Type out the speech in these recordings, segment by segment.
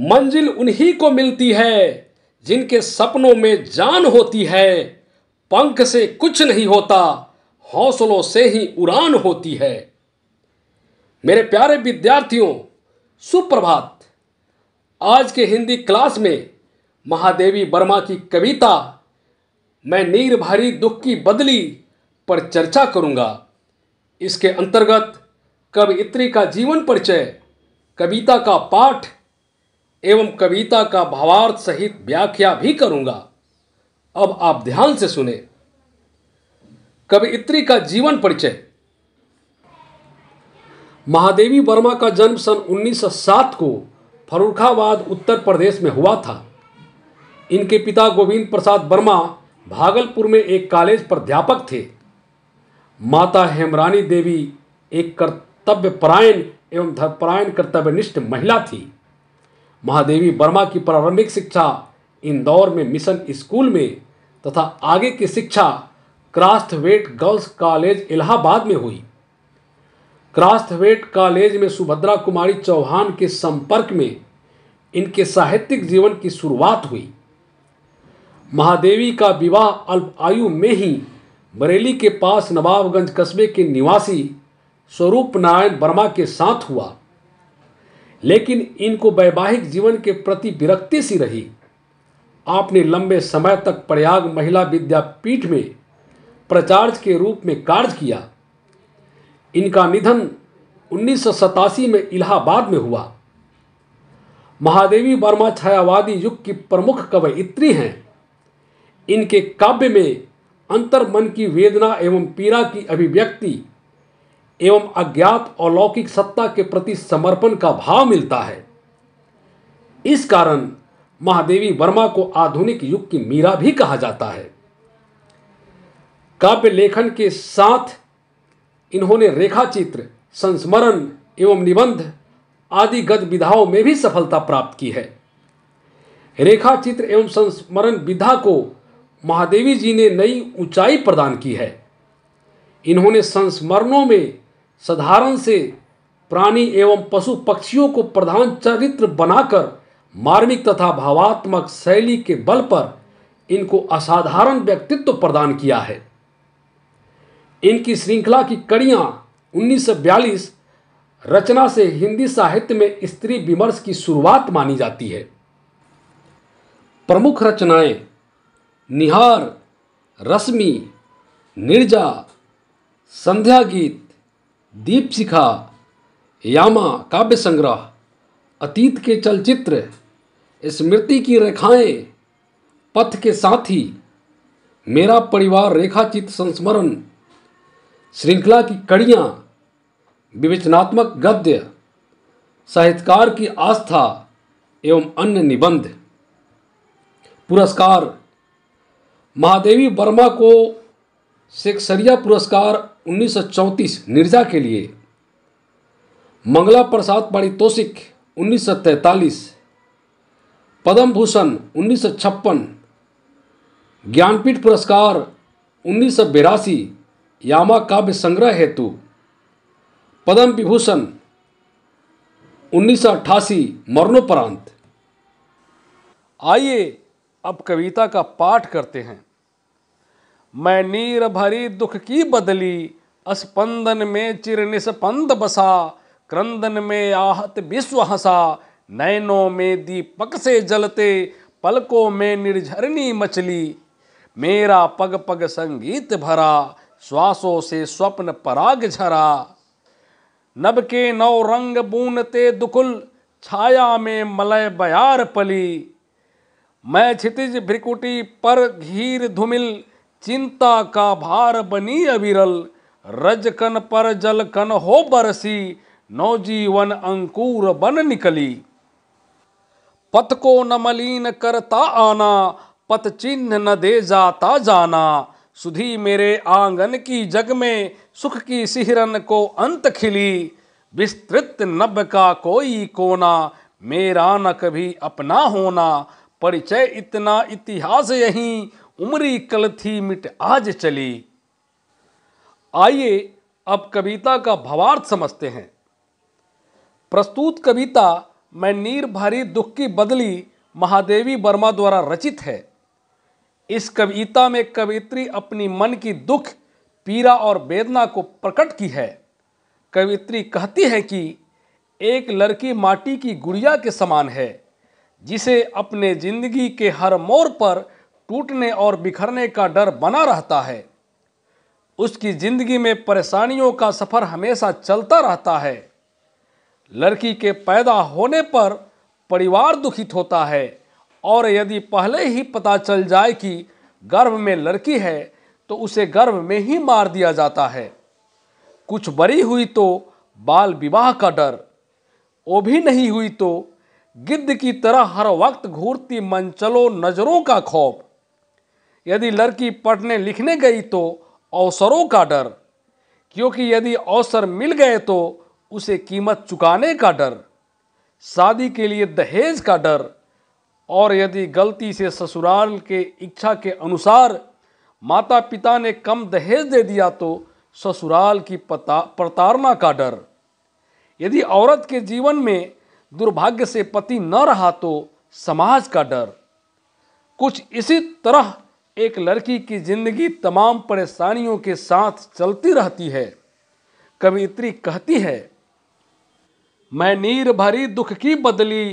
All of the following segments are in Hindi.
मंजिल उन्हीं को मिलती है जिनके सपनों में जान होती है पंख से कुछ नहीं होता हौसलों से ही उड़ान होती है मेरे प्यारे विद्यार्थियों सुप्रभात आज के हिंदी क्लास में महादेवी वर्मा की कविता मैं नीर भारी दुख की बदली पर चर्चा करूंगा इसके अंतर्गत कवयित्री का जीवन परिचय कविता का पाठ एवं कविता का भावार्थ सहित व्याख्या भी करूंगा अब आप ध्यान से सुने कवयित्री का जीवन परिचय महादेवी वर्मा का जन्म सन 1907 को फरुखाबाद उत्तर प्रदेश में हुआ था इनके पिता गोविंद प्रसाद वर्मा भागलपुर में एक कॉलेज प्राध्यापक थे माता हेमरानी देवी एक कर्तव्यपरायण एवं धर्मपरायण कर्तव्यनिष्ठ महिला थी महादेवी वर्मा की प्रारंभिक शिक्षा इंदौर में मिशन स्कूल में तथा आगे की शिक्षा क्रास्थवेट गर्ल्स कॉलेज इलाहाबाद में हुई क्रास्थवेट कॉलेज में सुभद्रा कुमारी चौहान के संपर्क में इनके साहित्यिक जीवन की शुरुआत हुई महादेवी का विवाह अल्प आयु में ही बरेली के पास नवाबगंज कस्बे के निवासी स्वरूप नारायण वर्मा के साथ हुआ लेकिन इनको वैवाहिक जीवन के प्रति विरक्ति सी रही आपने लंबे समय तक प्रयाग महिला विद्यापीठ में प्रचार्ज के रूप में कार्य किया इनका निधन उन्नीस में इलाहाबाद में हुआ महादेवी वर्मा छायावादी युग की प्रमुख कवयित्री हैं इनके काव्य में अंतर्मन की वेदना एवं पीड़ा की अभिव्यक्ति एवं अज्ञात अलौकिक सत्ता के प्रति समर्पण का भाव मिलता है इस कारण महादेवी वर्मा को आधुनिक युग की मीरा भी कहा जाता है काव्य लेखन के साथ इन्होंने रेखाचित्र संस्मरण एवं निबंध आदि गद विधाओं में भी सफलता प्राप्त की है रेखा चित्र एवं संस्मरण विधा को महादेवी जी ने नई ऊंचाई प्रदान की है इन्होंने संस्मरणों में साधारण से प्राणी एवं पशु पक्षियों को प्रधान चरित्र बनाकर मार्मिक तथा भावात्मक शैली के बल पर इनको असाधारण व्यक्तित्व प्रदान किया है इनकी श्रृंखला की कड़ियां 1942 रचना से हिंदी साहित्य में स्त्री विमर्श की शुरुआत मानी जाती है प्रमुख रचनाएं निहार रश्मि निर्जा संध्या गीत दीपशिखा यामा काव्य संग्रह अतीत के चलचित्र स्मृति की रेखाएं पथ के साथी मेरा परिवार रेखाचित्र संस्मरण श्रृंखला की कड़ियां विवेचनात्मक गद्य साहित्यकार की आस्था एवं अन्य निबंध पुरस्कार महादेवी वर्मा को शेखसरिया पुरस्कार 1934 निर्जा के लिए मंगला प्रसाद पारितोषिक 1943 पद्म भूषण उन्नीस ज्ञानपीठ पुरस्कार उन्नीस यामा काव्य संग्रह हेतु पद्म विभूषण उन्नीस मरणोपरांत आइए अब कविता का पाठ करते हैं मैं नीर भरी दुख की बदली अस्पंदन में चिर निस्पंद बसा क्रंदन में आहत विश्व हंसा नैनों में दीपक से जलते पलकों में निर्झरनी मचली मेरा पग पग संगीत भरा श्वासों से स्वप्न पराग झरा नब के नौ रंग बूनते दुकुल छाया में मलय बयार पली मैं क्षितिज भ्रिकुटी पर घीर धुमिल चिंता का भार बनी अविरल रजकन पर जलकन हो बरसी नौजीवन अंकुर बन निकली पत को न मलिन करता आना पत चिन्ह न दे जाता जाना सुधी मेरे आंगन की जग में सुख की सिहरन को अंत खिली विस्तृत नभ का कोई कोना मेरा न कभी अपना होना परिचय इतना इतिहास यहीं कल कलथी मिट आज चली आइए अब कविता का भावार्थ समझते हैं प्रस्तुत कविता मैं नीर भारी दुख की बदली महादेवी वर्मा द्वारा रचित है इस कविता में कवित्री अपनी मन की दुख पीड़ा और वेदना को प्रकट की है कवित्री कहती है कि एक लड़की माटी की गुड़िया के समान है जिसे अपने जिंदगी के हर मोड़ पर टूटने और बिखरने का डर बना रहता है उसकी ज़िंदगी में परेशानियों का सफ़र हमेशा चलता रहता है लड़की के पैदा होने पर परिवार दुखित होता है और यदि पहले ही पता चल जाए कि गर्भ में लड़की है तो उसे गर्भ में ही मार दिया जाता है कुछ बड़ी हुई तो बाल विवाह का डर वो भी नहीं हुई तो गिद्ध की तरह हर वक्त घूरती मंचलों नज़रों का खौफ यदि लड़की पढ़ने लिखने गई तो अवसरों का डर क्योंकि यदि अवसर मिल गए तो उसे कीमत चुकाने का डर शादी के लिए दहेज का डर और यदि गलती से ससुराल के इच्छा के अनुसार माता पिता ने कम दहेज दे दिया तो ससुराल की पता प्रताड़ना का डर यदि औरत के जीवन में दुर्भाग्य से पति न रहा तो समाज का डर कुछ इसी तरह एक लड़की की ज़िंदगी तमाम परेशानियों के साथ चलती रहती है कवित्री कहती है मैं नीर भरी दुख की बदली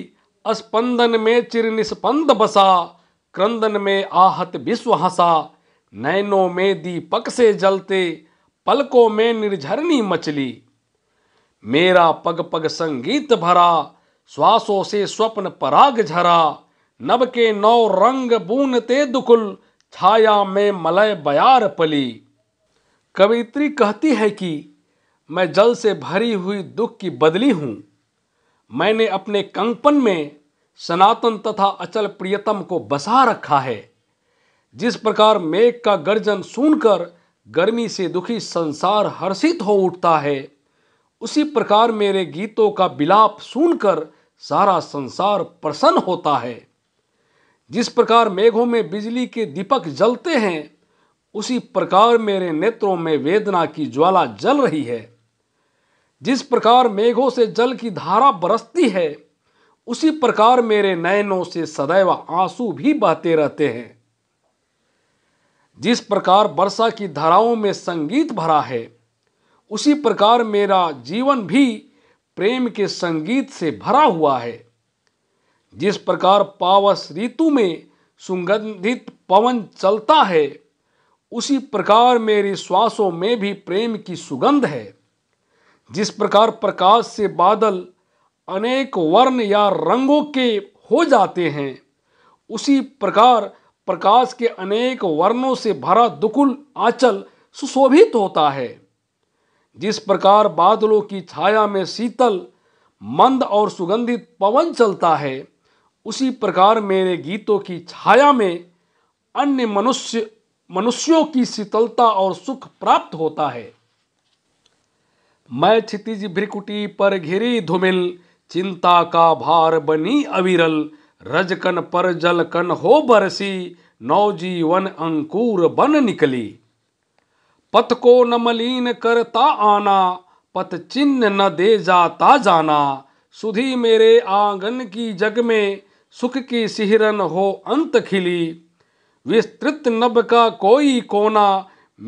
अस्पंदन में चिर निस्पंद बसा क्रंदन में आहत विश्व हंसा नैनों में दीपक से जलते पलकों में निर्झरनी मचली मेरा पग पग संगीत भरा श्वासों से स्वप्न पराग झरा नब के नौ रंग बूनते दुकुल छाया में मलय बयार पली कवित्री कहती है कि मैं जल से भरी हुई दुख की बदली हूँ मैंने अपने कंपन में सनातन तथा अचल प्रियतम को बसा रखा है जिस प्रकार मेघ का गर्जन सुनकर गर्मी से दुखी संसार हर्षित हो उठता है उसी प्रकार मेरे गीतों का बिलाप सुनकर सारा संसार प्रसन्न होता है जिस प्रकार मेघों में बिजली के दीपक जलते हैं उसी प्रकार मेरे नेत्रों में वेदना की ज्वाला जल रही है जिस प्रकार मेघों से जल की धारा बरसती है उसी प्रकार मेरे नयनों से सदैव आंसू भी बहते रहते हैं जिस प्रकार वर्षा की धाराओं में संगीत भरा है उसी प्रकार मेरा जीवन भी प्रेम के संगीत से भरा हुआ है जिस प्रकार पावस ऋतु में सुगंधित पवन चलता है उसी प्रकार मेरी श्वासों में भी प्रेम की सुगंध है जिस प्रकार प्रकाश से बादल अनेक वर्ण या रंगों के हो जाते हैं उसी प्रकार प्रकाश के अनेक वर्णों से भरा दुकुल आंचल सुशोभित होता है जिस प्रकार बादलों की छाया में शीतल मंद और सुगंधित पवन चलता है उसी प्रकार मेरे गीतों की छाया में अन्य मनुष्य मनुष्यों की शीतलता और सुख प्राप्त होता है मैं क्षितिज भ्रिकुटी पर घिरी धुमिल चिंता का भार बनी अविरल रजकन पर जलकन हो बरसी नवजीवन अंकुर बन निकली पथ को न मलिन करता आना पथ चिन्ह न दे जाता जाना सुधी मेरे आंगन की जग में सुख की सिहरन हो अंत खिली विस्तृत नभ का कोई कोना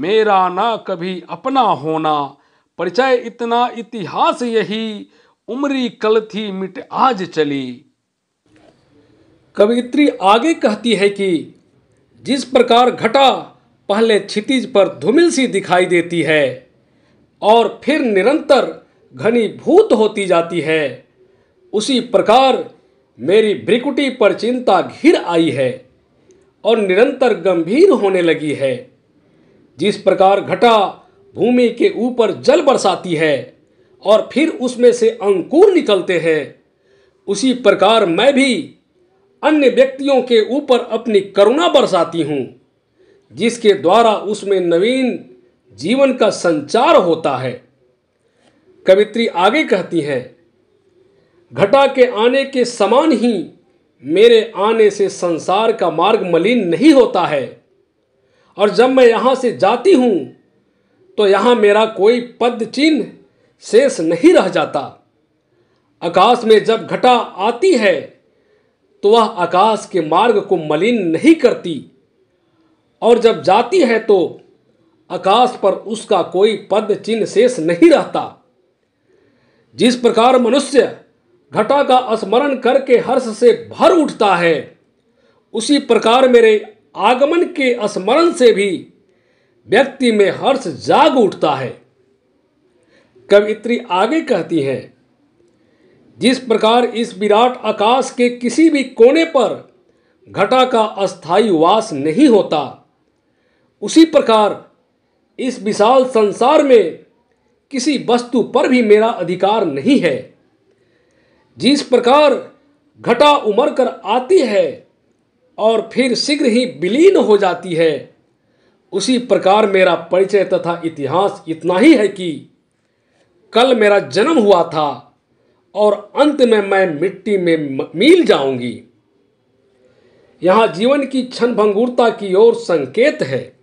मेरा ना कभी अपना होना परिचय इतना इतिहास यही उमरी कल थी मिट आज चली कवित्री आगे कहती है कि जिस प्रकार घटा पहले क्षितिज पर धूमिल सी दिखाई देती है और फिर निरंतर घनी भूत होती जाती है उसी प्रकार मेरी ब्रिकुटी पर चिंता घिर आई है और निरंतर गंभीर होने लगी है जिस प्रकार घटा भूमि के ऊपर जल बरसाती है और फिर उसमें से अंकुर निकलते हैं उसी प्रकार मैं भी अन्य व्यक्तियों के ऊपर अपनी करुणा बरसाती हूँ जिसके द्वारा उसमें नवीन जीवन का संचार होता है कवित्री आगे कहती हैं घटा के आने के समान ही मेरे आने से संसार का मार्ग मलिन नहीं होता है और जब मैं यहाँ से जाती हूँ तो यहाँ मेरा कोई पद चिन्ह शेष नहीं रह जाता आकाश में जब घटा आती है तो वह आकाश के मार्ग को मलिन नहीं करती और जब जाती है तो आकाश पर उसका कोई पद चिन्ह शेष नहीं रहता जिस प्रकार मनुष्य घटा का स्मरण करके हर्ष से भर उठता है उसी प्रकार मेरे आगमन के स्मरण से भी व्यक्ति में हर्ष जाग उठता है कवित्री आगे कहती हैं जिस प्रकार इस विराट आकाश के किसी भी कोने पर घटा का अस्थायी वास नहीं होता उसी प्रकार इस विशाल संसार में किसी वस्तु पर भी मेरा अधिकार नहीं है जिस प्रकार घटा उमर कर आती है और फिर शीघ्र ही विलीन हो जाती है उसी प्रकार मेरा परिचय तथा इतिहास इतना ही है कि कल मेरा जन्म हुआ था और अंत में मैं मिट्टी में मिल जाऊंगी यहाँ जीवन की क्षण की ओर संकेत है